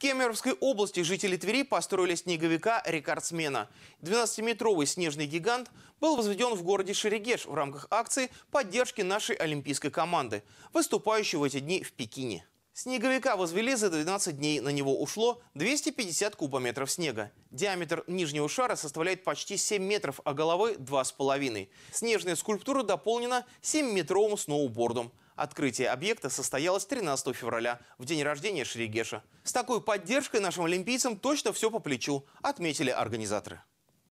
Кемеровской области жители Твери построили снеговика-рекордсмена. 12-метровый снежный гигант был возведен в городе Шерегеш в рамках акции поддержки нашей олимпийской команды, выступающей в эти дни в Пекине. Снеговика возвели за 12 дней, на него ушло 250 кубометров снега. Диаметр нижнего шара составляет почти 7 метров, а головы – 2,5. Снежная скульптура дополнена 7-метровым сноубордом – Открытие объекта состоялось 13 февраля, в день рождения Шри Геша. С такой поддержкой нашим олимпийцам точно все по плечу, отметили организаторы.